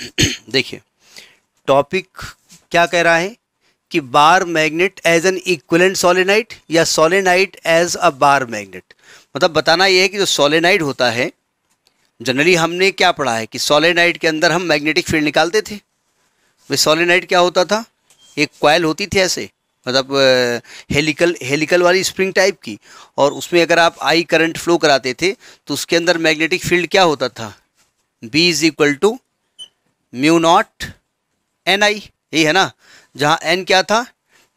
देखिए टॉपिक क्या कह रहा है कि bar magnet as an equivalent solenoid या solenoid as a bar magnet मतलब बताना यह है कि जो सोलेनाइट होता है जनरली हमने क्या पढ़ा है कि सोलेनाइट के अंदर हम मैग्नेटिक फील्ड निकालते थे वे सोलेनाइट क्या होता था एक क्वाइल होती थी ऐसे मतलब हेलिकल हेलिकल वाली स्प्रिंग टाइप की और उसमें अगर आप आई करंट फ्लो कराते थे तो उसके अंदर मैग्नेटिक फील्ड क्या होता था B is equal to mu not N I यही है ना जहाँ एन क्या था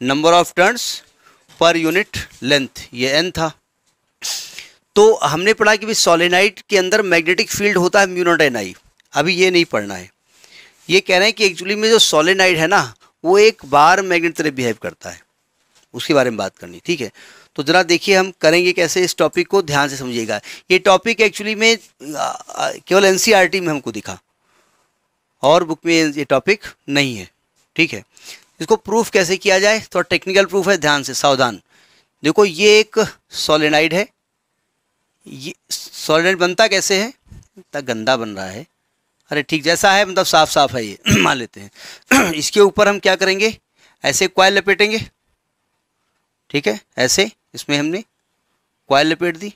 number of turns per unit length ये एन था तो हमने पढ़ा कि भाई सोलिनाइट के अंदर मैग्नेटिक फील्ड होता है म्यू नॉट एन आई अभी ये नहीं पढ़ना है ये कह रहे हैं कि एक्चुअली में जो सोलिनाइट है ना वो एक बार मैग्नेट तरह बिहेव करता है उसके बारे में बात करनी ठीक है तो ज़रा देखिए हम करेंगे कैसे इस टॉपिक को ध्यान से समझिएगा ये टॉपिक एक्चुअली में केवल एन e में हमको दिखा और बुक में ये टॉपिक नहीं है ठीक है इसको प्रूफ कैसे किया जाए तो टेक्निकल प्रूफ है ध्यान से सावधान देखो ये एक सॉलिनाइड है ये सॉलिनाइड बनता कैसे है इतना गंदा बन रहा है अरे ठीक जैसा है मतलब साफ साफ है ये मान लेते हैं इसके ऊपर हम क्या करेंगे ऐसे क्वाइल लपेटेंगे ठीक है ऐसे इसमें हमने क्वाइल लपेट दी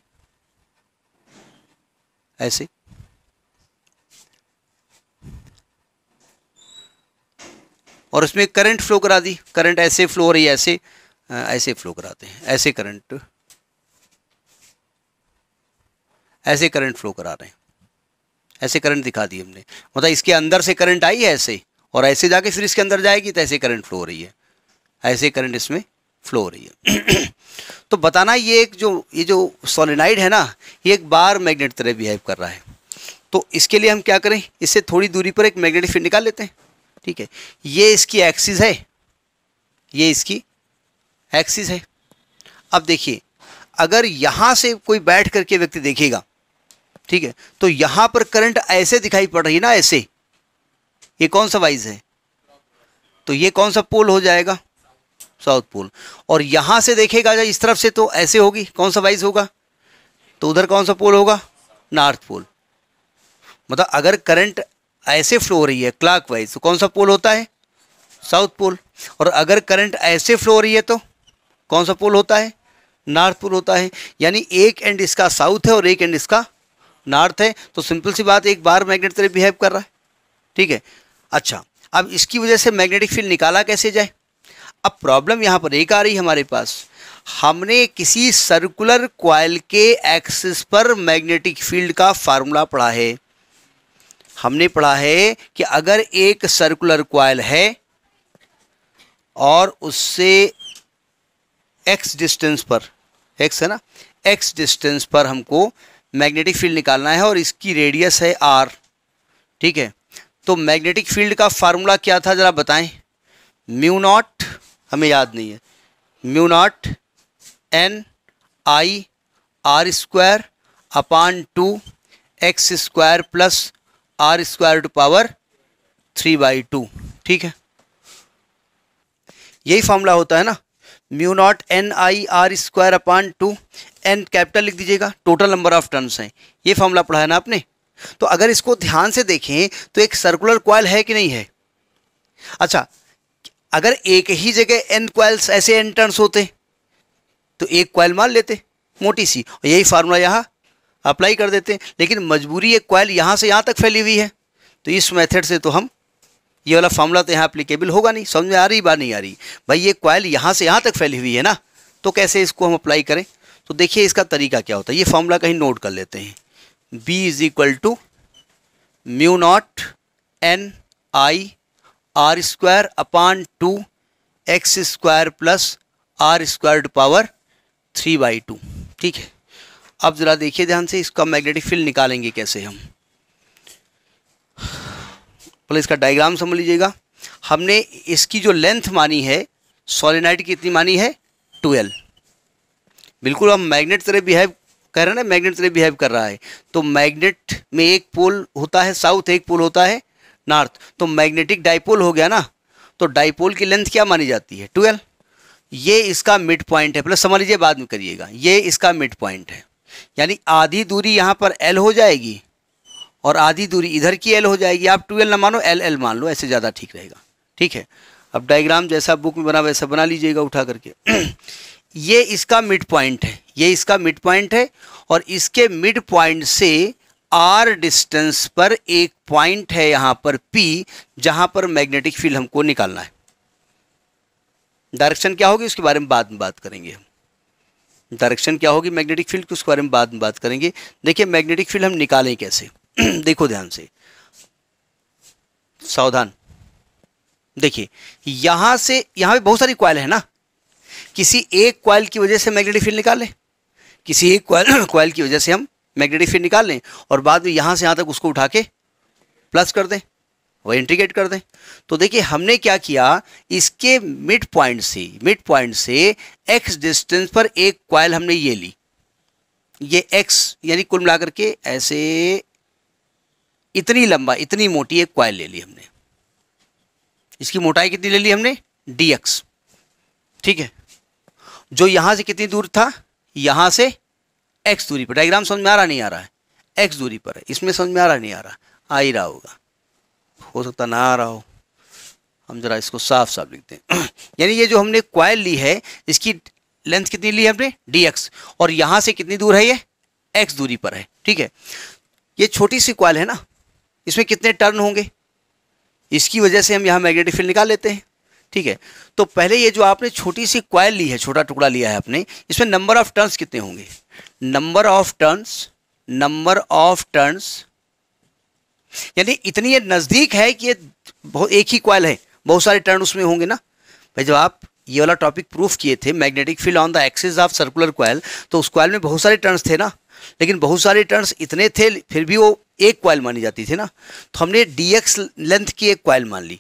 ऐसे और उसमें करंट फ्लो करा दी करंट ऐसे फ्लो हो रही है ऐसे ऐसे फ्लो कराते हैं ऐसे करंट ऐसे करंट फ्लो करा रहे हैं ऐसे करंट दिखा दी हमने मतलब इसके अंदर से करंट आई है ऐसे और ऐसे जाके फिर इसके अंदर जाएगी तो ऐसे करंट फ्लो हो रही है ऐसे करंट इसमें फ्लो हो रही है तो बताना ये एक जो ये जो सोलिनाइड है ना ये एक बार मैग्नेट तरह बिहेव कर रहा है तो इसके लिए हम क्या करें इससे थोड़ी दूरी पर एक मैग्नेटिक फील्ड निकाल लेते हैं ठीक है ये इसकी एक्सिस है ये इसकी एक्सिस है अब देखिए अगर यहां से कोई बैठ करके व्यक्ति देखेगा ठीक है तो यहां पर करंट ऐसे दिखाई पड़ रही है ना ऐसे ये कौन सा वाइज है तो ये कौन सा पोल हो जाएगा साउथ पोल और यहां से देखेगा जा इस तरफ से तो ऐसे होगी कौन सा वाइज होगा तो उधर कौन सा पोल होगा नॉर्थ पोल मतलब अगर करंट ऐसे फ्लो हो रही है क्लाक वाइज तो कौन सा पोल होता है साउथ पोल और अगर करंट ऐसे फ्लो हो रही है तो कौन सा पोल होता है नॉर्थ पोल होता है यानी एक एंड इसका साउथ है और एक एंड इसका नॉर्थ है तो सिंपल सी बात एक बार मैग्नेट तरफ बिहेव कर रहा है ठीक है अच्छा अब इसकी वजह से मैग्नेटिक फील्ड निकाला कैसे जाए अब प्रॉब्लम यहाँ पर एक आ रही हमारे पास हमने किसी सर्कुलर क्वाइल के एक्सिस पर मैग्नेटिक फील्ड का फार्मूला पढ़ा है हमने पढ़ा है कि अगर एक सर्कुलर क्वाइल है और उससे एक्स डिस्टेंस पर एक्स है ना एक्स डिस्टेंस पर हमको मैग्नेटिक फील्ड निकालना है और इसकी रेडियस है आर ठीक है तो मैग्नेटिक फील्ड का फार्मूला क्या था ज़रा बताएं म्यू नॉट हमें याद नहीं है mu not N I R square upon two X square plus R square to power three by two ठीक है यही फॉर्मूला होता है ना mu not N I R square upon two N capital लिख दीजिएगा टोटल नंबर ऑफ टर्म्स हैं ये फॉर्मूला पढ़ा है ना आपने तो अगर इसको ध्यान से देखें तो एक सर्कुलर क्वाइल है कि नहीं है अच्छा अगर एक ही जगह एन क्वाइल्स ऐसे एन टर्न्स होते तो एक क्वाइल मान लेते मोटी सी और यही फार्मूला यहाँ अप्लाई कर देते हैं लेकिन मजबूरी एक क्वाइल यहाँ से यहाँ तक फैली हुई है तो इस मेथड से तो हम ये वाला फार्मूला तो यहाँ अप्लीकेबल होगा नहीं समझ में आ रही बात नहीं आ रही भाई ये क्वाइल यहाँ से यहाँ तक फैली हुई है ना तो कैसे इसको हम अप्लाई करें तो देखिए इसका तरीका क्या होता है ये फार्मूला कहीं नोट कर लेते हैं B is equal to mu not N I R square upon two X square plus R square power three by two ठीक है अब ज़रा देखिए ध्यान से इसका मैग्नेटिक फील्ड निकालेंगे कैसे हम पहले इसका डायग्राम समझ लीजिएगा हमने इसकी जो लेंथ मानी है की कितनी मानी है ट्वेल्व बिल्कुल हम मैग्नेट तरह बिहेव कह रहे हैं ना मैग्नेट तरह बिहेव कर रहा है तो मैग्नेट में एक पोल होता है साउथ एक पोल होता है नॉर्थ तो मैग्नेटिक डाइपोल हो गया ना तो डाइपोल की लेंथ क्या मानी जाती है ट्वेल्व ये इसका मिड पॉइंट है पहले समझ लीजिए बाद में करिएगा ये इसका मिड पॉइंट है यानी आधी दूरी यहाँ पर एल हो जाएगी और आधी दूरी इधर की एल हो जाएगी आप टू एल ना मानो एल एल मान लो ऐसे ज़्यादा ठीक रहेगा ठीक है अब डायग्राम जैसा बुक में बना वैसा बना लीजिएगा उठा करके ये इसका मिड पॉइंट है ये इसका मिड पॉइंट है और इसके मिड पॉइंट से आर डिस्टेंस पर एक पॉइंट है यहाँ पर पी जहाँ पर मैग्नेटिक फील्ड हमको निकालना है डायरेक्शन क्या होगी उसके बारे में बाद में बात करेंगे हम डायरेक्शन क्या होगी मैग्नेटिक फील्ड की उसके बारे में बाद में बात करेंगे देखिए मैग्नेटिक फील्ड हम निकालें कैसे देखो ध्यान से सावधान देखिए यहां से यहाँ पे बहुत सारी क्वाइल है ना किसी एक क्वाइल की वजह से मैग्नेटिक फील्ड निकाल लें किसी एक क्वाइल क्वाइल की वजह से हम मैग्नेटिक फील्ड निकाल लें और बाद में यहाँ से यहाँ तक उसको उठा के प्लस कर दें वो इंटीग्रेट कर दें तो देखिए हमने क्या किया इसके मिड पॉइंट से मिड पॉइंट से एक्स डिस्टेंस पर एक क्वाइल हमने ये ली ये एक्स यानी कुल मिलाकर के ऐसे इतनी लंबा इतनी मोटी एक क्वाइल ले ली हमने इसकी मोटाई कितनी ले ली हमने डी एक्स ठीक है जो यहां से कितनी दूर था यहां से एक्स दूरी पर डायग्राम समझ में आ रहा नहीं आ रहा है एक्स दूरी पर है इसमें समझ में आ रहा नहीं आ रहा आ ही रहा होगा हो सकता ना आ रहा हो हम ज़रा इसको साफ साफ लिखते हैं यानी ये जो हमने क्वाइल ली है इसकी लेंथ कितनी ली है हमने डी एक्स और यहाँ से कितनी दूर है ये एक्स दूरी पर है ठीक है ये छोटी सी क्वाइल है ना इसमें कितने टर्न होंगे इसकी वजह से हम यहाँ मैग्नेटिक फील्ड निकाल लेते हैं ठीक है तो पहले ये जो आपने छोटी सी क्वाइल ली है छोटा टुकड़ा लिया है आपने इसमें नंबर ऑफ टर्न्स कितने होंगे number of turns number of turns यानी इतनी ये नज़दीक है कि ये बहुत एक ही क्वाइल है बहुत सारे टर्न उसमें होंगे ना भाई जब आप ये वाला टॉपिक प्रूफ किए थे magnetic field on the axis of circular coil तो उस क्वाइल में बहुत सारे टर्न्स थे ना लेकिन बहुत सारे टर्न्स इतने थे फिर भी वो एक क्वाइल मानी जाती थी ना तो हमने डी लेंथ की एक क्वाइल मान ली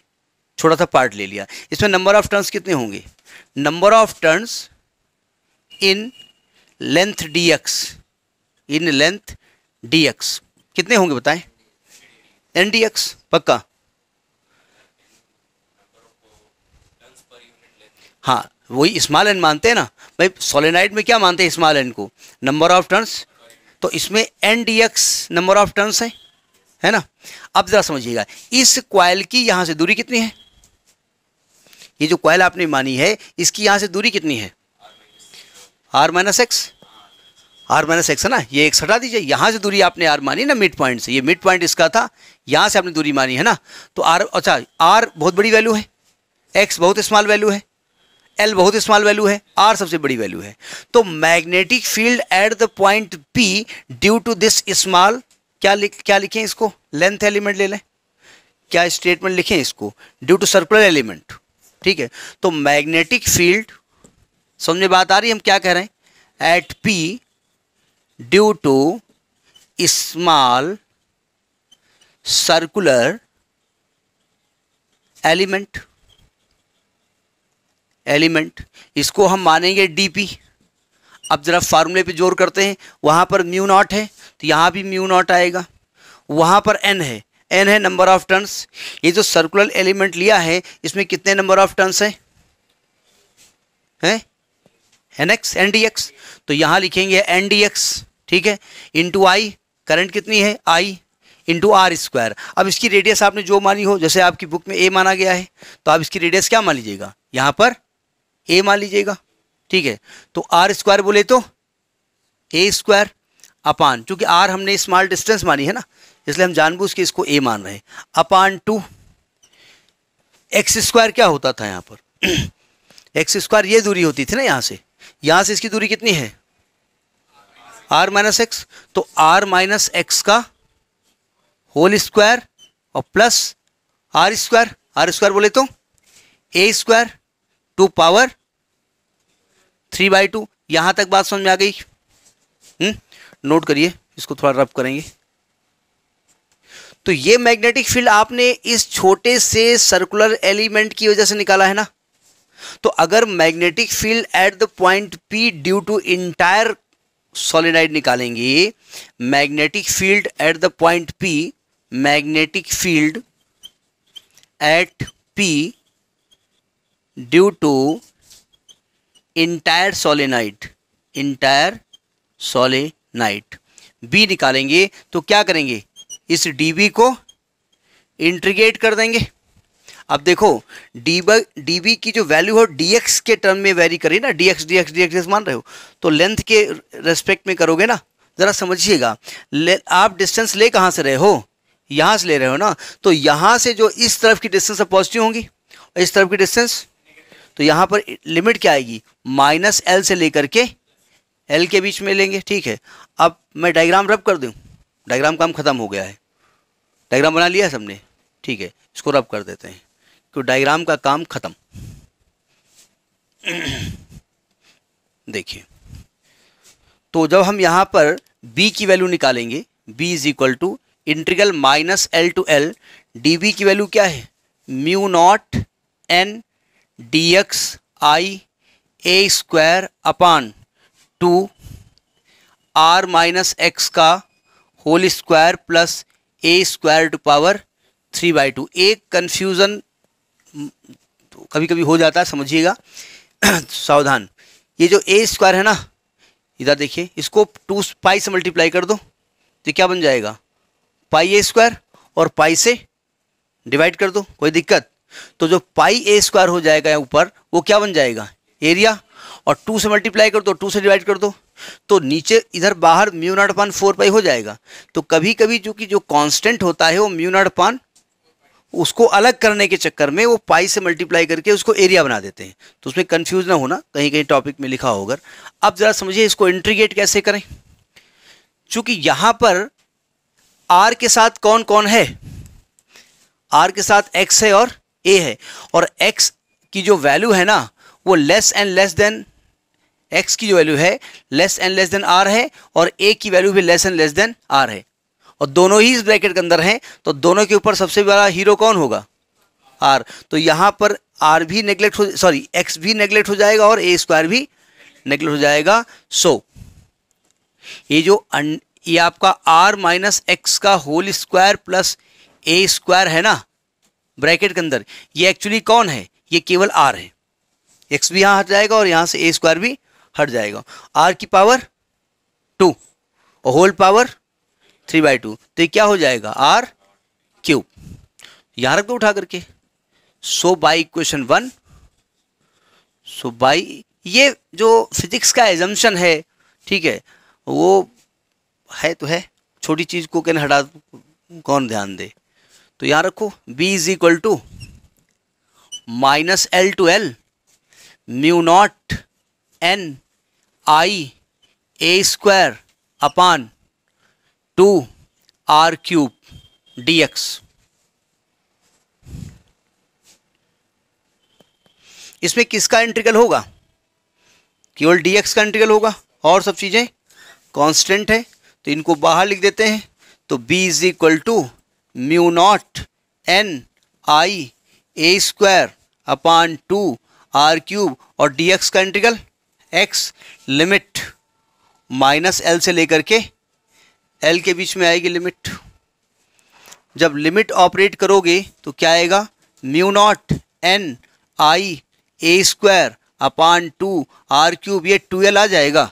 छोटा सा पार्ट ले लिया इसमें नंबर ऑफ टर्न्स कितने होंगे number of turns in length D in length D कितने होंगे बताएं एनडीएक्स पक्का हाँ वही स्मॉल एन मानते हैं ना भाई सोलेनाइड में क्या मानते हैं स्मॉल एन को नंबर ऑफ टर्न्स तो इसमें N D X number of turns है है ना अब ज़रा समझिएगा इस क्वाइल की यहां से दूरी कितनी है ये जो क्वाइल आपने मानी है इसकी यहां से दूरी कितनी है R minus X R minus X है ना ये एक हटा दीजिए यहाँ से दूरी आपने आर मानी ना मिड पॉइंट से ये मिड पॉइंट इसका था यहाँ से आपने दूरी मानी है ना तो आर अच्छा आर बहुत बड़ी वैल्यू है एक्स बहुत स्मॉल वैल्यू है एल बहुत स्मॉल वैल्यू है आर सबसे बड़ी वैल्यू है तो magnetic field at the point P due to this small क्या लिख क्या लिखें इसको लेंथ एलिमेंट ले लें क्या स्टेटमेंट लिखें इसको ड्यू टू सर्कुलर एलिमेंट ठीक है तो मैग्नेटिक फील्ड समझ में बात आ रही है हम क्या कह रहे हैं at P due to small circular element element इसको हम मानेंगे डीपी अब ज़रा फार्मूले पे जोर करते हैं वहां पर म्यू नॉट है तो यहां भी म्यू नॉट आएगा वहां पर एन है एन है नंबर ऑफ टर्न्स ये जो सर्कुलर एलिमेंट लिया है इसमें कितने नंबर ऑफ टर्न्स है हैं N X N D X तो यहां लिखेंगे एन डी एक्स ठीक है इंटू आई करंट कितनी है आई इंटू आर स्क्वायर अब इसकी रेडियस आपने जो मानी हो जैसे आपकी बुक में ए माना गया है तो आप इसकी रेडियस क्या मान लीजिएगा यहाँ पर ए मान लीजिएगा ठीक है तो आर स्क्वायर बोले तो ए स्क्वायर अपान चूँकि आर हमने स्मॉल डिस्टेंस मानी है ना इसलिए हम जानबूझ के इसको ए मान रहे हैं अपान टू एक्स स्क्वायर क्या होता था यहाँ पर एक्स स्क्वायर ये दूरी होती थी ना यहाँ से यहाँ से इसकी दूरी कितनी है आर माइनस एक्स तो आर माइनस एक्स का होल स्क्वायर और plus R square R square बोले तो A square to power three by two यहां तक बात समझ में आ गई नोट हम्म, करिए इसको थोड़ा रब करेंगे तो ये मैग्नेटिक फील्ड आपने इस छोटे से सर्कुलर एलिमेंट की वजह से निकाला है ना तो अगर magnetic field at the point P due to entire solenoid निकालेंगे magnetic field at the point P magnetic field at P due to entire solenoid entire solenoid B निकालेंगे तो क्या करेंगे इस डीबी को इंट्रीगेट कर देंगे अब देखो डी बी की जो वैल्यू हो डीएक्स के टर्म में वेरी करी ना डीएक्स डीएक्स डीएक्स मान रहे हो तो लेंथ के रेस्पेक्ट में करोगे ना ज़रा समझिएगा आप डिस्टेंस ले कहाँ से रहे हो यहाँ से ले रहे हो ना तो यहाँ से जो इस तरफ की डिस्टेंस अब पॉजिटिव होंगी और इस तरफ की डिस्टेंस तो यहाँ पर लिमिट क्या आएगी माइनस एल से लेकर के एल के बीच में लेंगे ठीक है अब मैं डायग्राम रब कर दूँ डायग्राम काम खत्म हो गया है डायग्राम बना लिया सबने ठीक है इसको रब कर देते हैं तो डायग्राम का काम ख़त्म देखिए तो जब हम यहां पर b की वैल्यू निकालेंगे b is equal to integral minus L to L D की वैल्यू क्या है mu not N D X I A square upon two R minus X का whole square plus A square to power three by two एक confusion कभी कभी हो जाता है समझिएगा सावधान ये जो ए स्क्वायर है ना इधर देखिए इसको टू पाई से मल्टीप्लाई कर दो तो क्या बन जाएगा पाई ए स्क्वायर और पाई से डिवाइड कर दो कोई दिक्कत तो जो पाई ए स्क्वायर हो जाएगा ऊपर वो क्या बन जाएगा एरिया और टू से मल्टीप्लाई कर दो टू से डिवाइड कर दो तो नीचे इधर बाहर mu not upon four pi हो जाएगा तो कभी कभी जो कि जो कांस्टेंट होता है वो म्यू नॉट पान उसको अलग करने के चक्कर में वो पाई से मल्टीप्लाई करके उसको एरिया बना देते हैं तो उसमें कंफ्यूज ना होना कहीं कहीं टॉपिक में लिखा होगा अब ज़रा समझिए इसको इंट्रीगेट कैसे करें चूंकि यहां पर आर के साथ कौन कौन है आर के साथ एक्स है और ए है और एक्स की जो वैल्यू है ना वो less and less than X की जो वैल्यू है less and less than R है और ए की वैल्यू भी less and less than R है और दोनों ही इस ब्रैकेट के अंदर हैं तो दोनों के ऊपर सबसे बड़ा हीरो कौन होगा आर तो यहाँ पर आर भी नेग्लेक्ट हो सॉरी एक्स भी नेग्लेक्ट हो जाएगा और ए स्क्वायर भी नेग्लेक्ट हो जाएगा सो so, ये जो ये आपका आर माइनस एक्स का whole square plus A square है ना ब्रैकेट के अंदर ये एक्चुअली कौन है ये केवल आर है एक्स भी यहाँ हट जाएगा और यहाँ से ए स्क्वायर भी हट जाएगा आर की पावर टू और whole power three by two तो ये क्या हो जाएगा आर क्यूब यहां रख दो उठा करके so by question one so by ये जो फिजिक्स का एजम्पन है ठीक है वो है तो है छोटी चीज़ को कहना हटा कौन ध्यान दे तो यहाँ रखो b is equal to minus L to L mu not N I A square upon two R cube D X इसमें किसका इंटीग्रल होगा केवल डी एक्स का इंटीग्रल होगा और सब चीज़ें कांस्टेंट है तो इनको बाहर लिख देते हैं तो b is equal to mu not N I A square upon two R cube और डी एक्स का integral X limit minus L से लेकर के एल के बीच में आएगी लिमिट जब लिमिट ऑपरेट करोगे तो क्या आएगा mu not N I A square upon two R cube ये टू एल आ जाएगा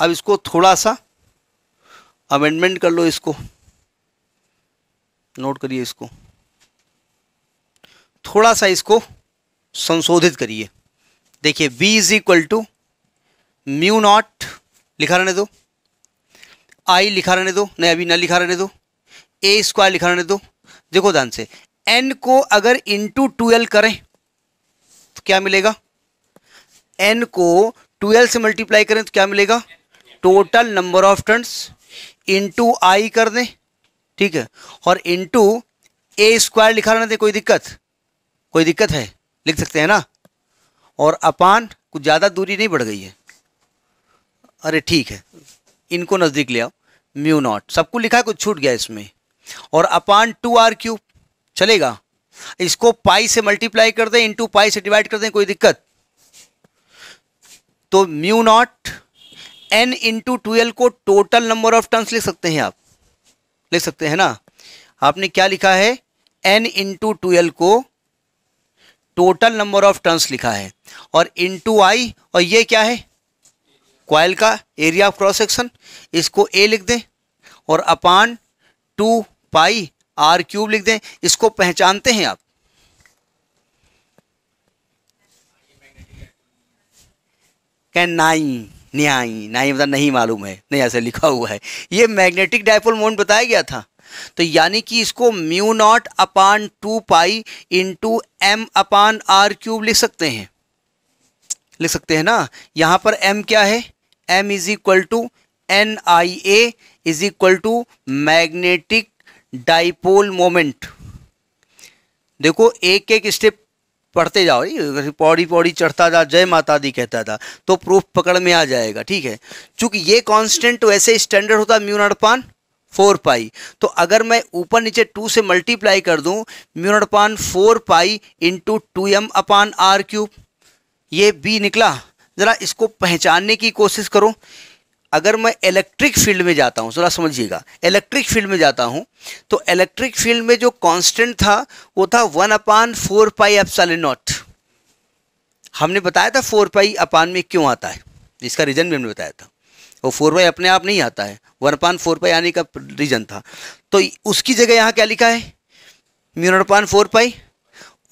अब इसको थोड़ा सा अमेंडमेंट कर लो इसको नोट करिए इसको थोड़ा सा इसको संशोधित करिए देखिए b is equal to mu not लिखा रहने दो आई लिखा रहने दो नहीं अभी न लिखा रहने दो ए स्क्वायर लिखा रहने दो देखो ध्यान से एन को अगर इंटू ट्वेल्व करें तो क्या मिलेगा एन को ट्वेल्व से मल्टीप्लाई करें तो क्या मिलेगा total number of turns into I कर दें ठीक है और इंटू ए स्क्वायर लिखा रहने दें कोई दिक्कत कोई दिक्कत है लिख सकते हैं ना और अपान कुछ ज़्यादा दूरी नहीं बढ़ गई है अरे ठीक है इनको नज़दीक ले आओ म्यू नॉट सबको लिखा है कुछ छूट गया इसमें और अपान टू आर क्यूब चलेगा इसको पाई से मल्टीप्लाई कर दें टू पाई से डिवाइड कर दें कोई दिक्कत तो mu not N into twelve को टोटल नंबर ऑफ टर्न्स लिख सकते हैं आप लिख सकते हैं ना आपने क्या लिखा है एन इंटू ट्वेल्व को टोटल नंबर ऑफ टर्न्स लिखा है और इंटू आई और ये क्या है क्वाइल का एरिया ऑफ क्रॉस सेक्शन इसको ए लिख दें और upon two pi R cube लिख दें इसको पहचानते हैं आप कह नाई न्याई नाई मतलब नहीं मालूम है नहीं ऐसे लिखा हुआ है ये मैग्नेटिक डायपोल मोमेंट बताया गया था तो यानी कि इसको mu not upon two pi into M upon are cube लिख सकते हैं लिख सकते हैं ना यहां पर एम क्या है M is equal to N I A is equal to magnetic dipole moment देखो एक एक स्टेप पढ़ते जाओ पौड़ी पौड़ी चढ़ता जा जय माता दी कहता था तो प्रूफ पकड़ में आ जाएगा ठीक है चूंकि ये कांस्टेंट वैसे स्टैंडर्ड होता म्यू पान फोर पाई तो अगर मैं ऊपर नीचे टू से मल्टीप्लाई कर दूं म्यू पान four pi into two M upon are cube ये बी निकला ज़रा इसको पहचानने की कोशिश करो अगर मैं इलेक्ट्रिक फील्ड में जाता हूँ ज़रा समझिएगा इलेक्ट्रिक फील्ड में जाता हूँ तो इलेक्ट्रिक फील्ड में जो कांस्टेंट था वो था one upon four pi epsilon naught हमने बताया था फोर पाई अपान में क्यों आता है इसका रीज़न भी हमने बताया था वो फोर पाई अपने आप नहीं आता है वन अपान फोर पाई आने का रीज़न था तो उसकी जगह यहाँ क्या लिखा है म्यूनपान फोर पाई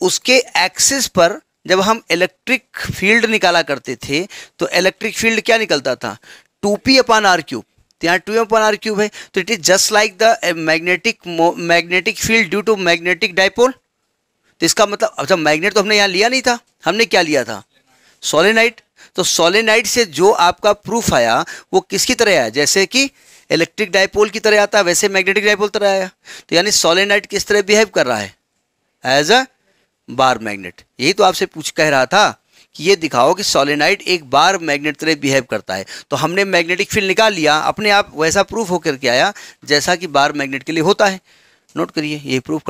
उसके एक्सिस पर जब हम इलेक्ट्रिक फील्ड निकाला करते थे तो इलेक्ट्रिक फील्ड क्या निकलता था two P upon are cube तो यहाँ टू अपन आर क्यूब है तो it is just like the magnetic magnetic field due to magnetic dipole तो इसका मतलब अच्छा मैग्नेट तो हमने यहाँ लिया नहीं था हमने क्या लिया था सोलेनाइट तो सोलेनाइट से जो आपका प्रूफ आया वो किसकी तरह आया जैसे कि इलेक्ट्रिक डायपोल की तरह आता वैसे मैग्नेटिक डायपोल तरह आया तो यानी सोलेनाइट किस तरह बिहेव कर रहा है एज अ बार मैग्नेट यही तो आपसे पूछ कह रहा था कि ये दिखाओ कि सोलेनाइट एक बार मैग्नेट तरह बिहेव करता है तो हमने मैग्नेटिक फील्ड निकाल लिया अपने आप वैसा प्रूफ होकर के आया जैसा कि बार मैग्नेट के लिए होता है नोट करिए ये प्रूफ